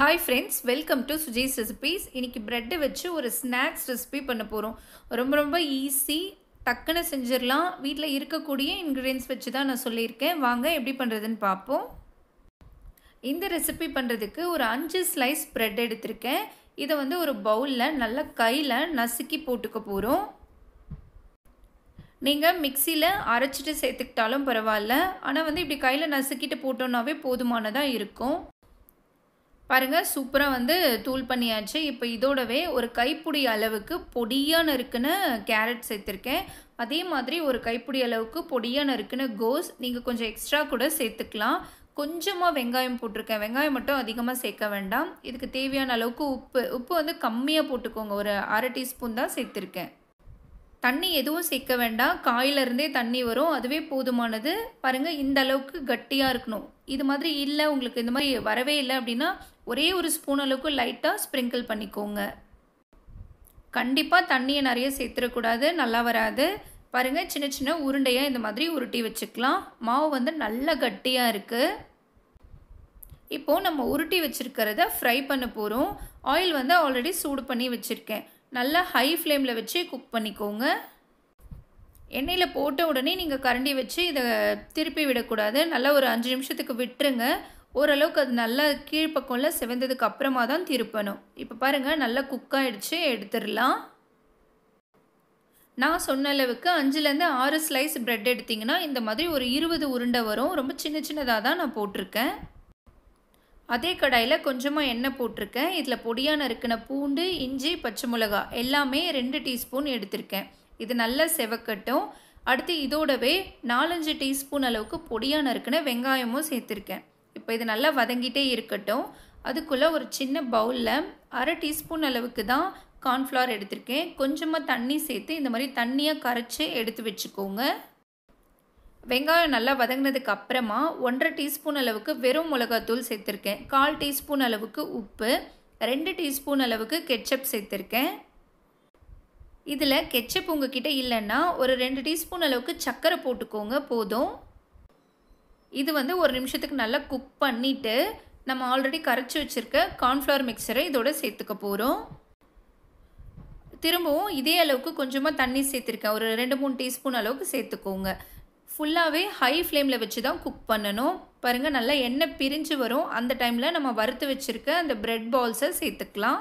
hi friends welcome to Suji's recipes இன்றைக்கி ப்ரெட்டை வச்சு ஒரு ஸ்நாக்ஸ் ரெசிபி பண்ண போகிறோம் ரொம்ப ரொம்ப ஈஸி டக்குன்னு செஞ்சிடலாம் வீட்டில் இருக்கக்கூடிய இன்க்ரீடியன்ஸ் வச்சு தான் நான் சொல்லியிருக்கேன் வாங்க எப்படி பண்ணுறதுன்னு பார்ப்போம் இந்த ரெசிபி பண்ணுறதுக்கு ஒரு அஞ்சு ஸ்லைஸ் ப்ரெட் எடுத்திருக்கேன் இதை வந்து ஒரு பவுலில் நல்லா கையில் நசுக்கி போட்டுக்க போகிறோம் நீங்கள் மிக்சியில் அரைச்சிட்டு சேர்த்துக்கிட்டாலும் பரவாயில்ல ஆனால் வந்து இப்படி கையில் நசுக்கிட்டு போட்டோன்னாவே போதுமானதாக இருக்கும் பாருங்கள் சூப்பராக வந்து தூள் பண்ணியாச்சு இப்போ இதோடவே ஒரு கைப்பிடி அளவுக்கு பொடியாக நறுக்குன்னு கேரட் சேர்த்துருக்கேன் அதே மாதிரி ஒரு கைப்பிடி அளவுக்கு பொடியாக நறுக்குன்னு கோஸ் நீங்கள் கொஞ்சம் எக்ஸ்ட்ரா கூட சேர்த்துக்கலாம் கொஞ்சமாக வெங்காயம் போட்டிருக்கேன் வெங்காயம் மட்டும் அதிகமாக சேர்க்க வேண்டாம் இதுக்கு தேவையான அளவுக்கு உப்பு உப்பு வந்து கம்மியாக போட்டுக்கோங்க ஒரு அரை டீஸ்பூன் தான் சேர்த்துருக்கேன் தண்ணி எதுவும் சேர்க்க வேண்டாம் காயிலிருந்தே தண்ணி வரும் அதுவே போதுமானது பாருங்கள் இந்த அளவுக்கு கட்டியாக இருக்கணும் இது மாதிரி இல்லை உங்களுக்கு இந்த மாதிரி வரவே இல்லை அப்படின்னா ஒரே ஒரு ஸ்பூன் அளவுக்கு லைட்டாக ஸ்ப்ரிங்கிள் பண்ணிக்கோங்க கண்டிப்பாக தண்ணியை நிறைய சேர்த்துடக்கூடாது நல்லா வராது பாருங்கள் சின்ன சின்ன உருண்டையாக இந்த மாதிரி உருட்டி வச்சுக்கலாம் மாவு வந்து நல்ல கட்டியாக இருக்குது இப்போது நம்ம உருட்டி வச்சுருக்கிறத ஃப்ரை பண்ண போகிறோம் ஆயில் வந்து ஆல்ரெடி சூடு பண்ணி வச்சுருக்கேன் நல்லா ஹை ஃப்ளேமில் வச்சு குக் பண்ணிக்கோங்க எண்ணெயில் போட்ட உடனே நீங்கள் கரண்டி வச்சு இதை திருப்பி விடக்கூடாது நல்லா ஒரு அஞ்சு நிமிஷத்துக்கு விட்டுருங்க ஓரளவுக்கு அது நல்லா கீழ்ப்பக்கம்ல செவந்ததுக்கு அப்புறமா தான் திருப்பணும் இப்போ பாருங்கள் நல்லா குக் ஆகிடுச்சு எடுத்துடலாம் நான் சொன்ன அளவுக்கு அஞ்சுலேருந்து ஆறு ஸ்லைஸ் ப்ரெட் எடுத்திங்கன்னா இந்த மாதிரி ஒரு இருபது உருண்டை வரும் ரொம்ப சின்ன சின்னதாக தான் நான் போட்டிருக்கேன் அதே கடாயில் கொஞ்சமாக எண்ணெய் போட்டிருக்கேன் இதில் பொடியான நறுக்கின பூண்டு இஞ்சி பச்சை மிளகா எல்லாமே ரெண்டு டீஸ்பூன் எடுத்திருக்கேன் இது நல்லா செவக்கட்டும் அடுத்து இதோடவே நாலஞ்சு டீஸ்பூன் அளவுக்கு பொடியான நறுக்கின வெங்காயமும் சேர்த்துருக்கேன் இப்போ இது நல்லா வதங்கிட்டே இருக்கட்டும் அதுக்குள்ளே ஒரு சின்ன பவுலில் அரை டீஸ்பூன் அளவுக்கு தான் கார்ன்ஃப்ளவர் எடுத்திருக்கேன் கொஞ்சமாக தண்ணி சேர்த்து இந்த மாதிரி தண்ணியாக கரைச்சி எடுத்து வச்சுக்கோங்க வெங்காயம் நல்லா வதங்கினதுக்கு அப்புறமா ஒன்றரை டீஸ்பூன் அளவுக்கு வெறும் மிளகாத்தூள் சேர்த்துருக்கேன் கால் டீஸ்பூன் அளவுக்கு உப்பு ரெண்டு டீஸ்பூன் அளவுக்கு கெச்சப் சேர்த்துருக்கேன் இதில் கெச்சப் உங்ககிட்ட இல்லைன்னா ஒரு ரெண்டு டீஸ்பூன் அளவுக்கு சர்க்கரை போட்டுக்கோங்க போதும் இது வந்து ஒரு நிமிஷத்துக்கு நல்லா குக் பண்ணிவிட்டு நம்ம ஆல்ரெடி கரைச்சி வச்சுருக்க கார்ன்ஃப்ளவர் மிக்சரை இதோட சேர்த்துக்க போகிறோம் திரும்பவும் இதே அளவுக்கு கொஞ்சமாக தண்ணி சேர்த்துருக்கேன் ஒரு ரெண்டு மூணு டீஸ்பூன் அளவுக்கு சேர்த்துக்கோங்க ஃபுல்லாகவே ஹை ஃப்ளேமில் வச்சு தான் குக் பண்ணணும் பாருங்கள் நல்லா எண்ணெய் பிரிஞ்சு வரும் அந்த டைமில் நம்ம வறுத்து வச்சுருக்க அந்த ப்ரெட் பால்ஸை சேர்த்துக்கலாம்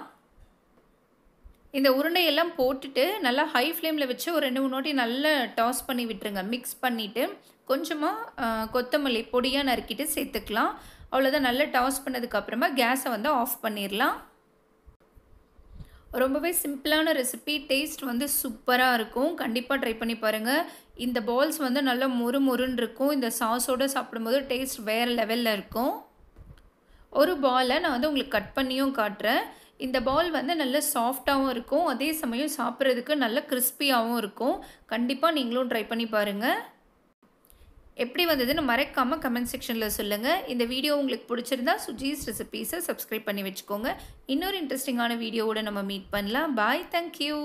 இந்த உருண்டையெல்லாம் போட்டுட்டு நல்லா ஹை ஃப்ளேமில் வச்சு ஒரு ரெண்டு மூணு நோட்டி நல்லா டாஸ் பண்ணி விட்டுருங்க மிக்ஸ் பண்ணிவிட்டு கொஞ்சமாக கொத்தமல்லி பொடியாக நறுக்கிட்டு சேர்த்துக்கலாம் அவ்வளோதான் நல்லா டாஸ் பண்ணதுக்கப்புறமா கேஸை வந்து ஆஃப் பண்ணிடலாம் ரொம்பவே சிம்பிளான ரெசிபி டேஸ்ட் வந்து சூப்பராக இருக்கும் கண்டிப்பாக ட்ரை பண்ணி பாருங்கள் இந்த பால்ஸ் வந்து நல்லா முறு முருன்னு இருக்கும் இந்த சாஸோடு சாப்பிடும்போது டேஸ்ட் வேறு லெவலில் இருக்கும் ஒரு பாலை நான் வந்து உங்களுக்கு கட் பண்ணியும் காட்டுறேன் இந்த பால் வந்து நல்ல சாஃப்டாகவும் இருக்கும் அதே சமயம் சாப்பிட்றதுக்கு நல்ல கிறிஸ்பியாகவும் இருக்கும் கண்டிப்பாக நீங்களும் ட்ரை பண்ணி பாருங்கள் எப்படி வந்ததுன்னு மறக்காமல் கமெண்ட் செக்ஷனில் சொல்லுங்கள் இந்த வீடியோ உங்களுக்கு பிடிச்சிருந்தா சுஜீஸ் ரெசிபீஸை சப்ஸ்கிரைப் பண்ணி வச்சுக்கோங்க இன்னொரு இன்ட்ரெஸ்டிங்கான வீடியோவோட நம்ம மீட் பண்ணலாம் பாய் தேங்க்யூ